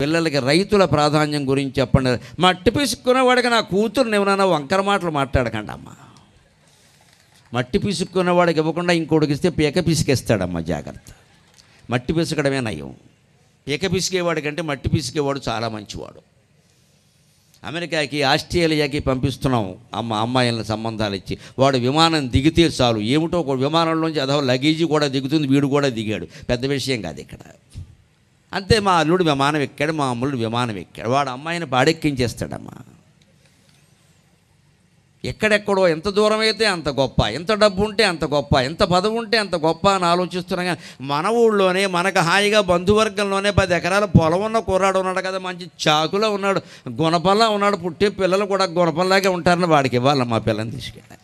పిల్లలకి రైతుల ప్రాధాన్యం గురించి చెప్పండి మట్టి వాడికి నా కూతురు ఏమన్నా వంకర మాటలు మాట్లాడకండి అమ్మ మట్టి వాడికి ఇవ్వకుండా ఇంకోటికి ఇస్తే పీక పిసికేస్తాడమ్మ జాగ్రత్త మట్టి పిసకడమే నయం పీక పిసికేవాడి కంటే మట్టి పిసికేవాడు చాలా మంచివాడు అమెరికాకి ఆస్ట్రేలియాకి పంపిస్తున్నాం అమ్మ అమ్మాయిలను సంబంధాలు ఇచ్చి వాడు విమానం దిగితే చాలు ఏమిటో ఒక విమానంలోంచి అదో లగేజీ కూడా దిగుతుంది వీడు కూడా దిగాడు పెద్ద విషయం కాదు ఇక్కడ అంతే మా అల్లుడు విమానం ఎక్కాడు మా అమ్ముడు విమానం ఎక్కాడు వాడు అమ్మాయిని బాడెక్కించేస్తాడమ్మా ఎక్కడెక్కడో ఎంత దూరం అయితే అంత గొప్ప ఎంత డబ్బు ఉంటే అంత గొప్ప ఎంత పదవి ఉంటే అంత గొప్ప అని ఆలోచిస్తున్నా కానీ మన ఊళ్ళోనే మనకు హాయిగా బంధువర్గంలోనే పది ఎకరాల పొలం ఉన్న కుర్రాడు ఉన్నాడు కదా మంచి చాకులో ఉన్నాడు గుణపల్లా ఉన్నాడు పుట్టే పిల్లలు కూడా గుణపంలాగే ఉంటారని వాడికి ఇవ్వాలి మా పిల్లని తీసుకెళ్ళి